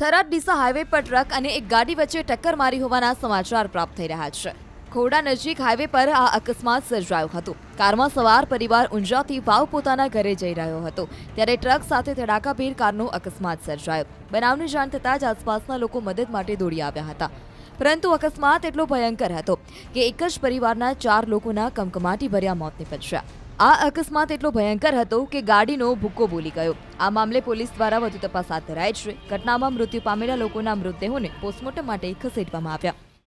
થરાદ દિશા હાઈવે પર ટ્રક અને એક ગાડી વચ્ચે ટક્કર મારી હોવાના સમાચાર પ્રાપ્ત થઈ રહ્યા છે ખોડા નજીક હાઈવે પર આ અકસ્માત સર્જાયો હતો કારમાં સવાર પરિવાર ઊંઝાથી વાવ પોતાના ઘરે જઈ રહ્યો હતો ત્યારે ટ્રક સાથે તડાકાભેર કારનો અકસ્માત સર્જાયો બનાવની જાણ થતાં જ આસપાસના લોકો મદદ માટે દોડી આવ્યા હતા પરંતુ અકસ્માત એટલો ભયંકર હતો કે એક જ પરિવારના ચાર લોકોના કમકમાટી ભર્યા મોત નિપજ્યા આ અકસ્માત એટલો ભયંકર હતો કે ગાડીનો ભૂક્કો બોલી ગયો આ મામલે પોલીસ દ્વારા વધુ તપાસ હાથ ધરાય છે ઘટનામાં મૃત્યુ પામેલા લોકોના મૃતદેહોને પોસ્ટમોર્ટમ માટે ખસેડવામાં આવ્યા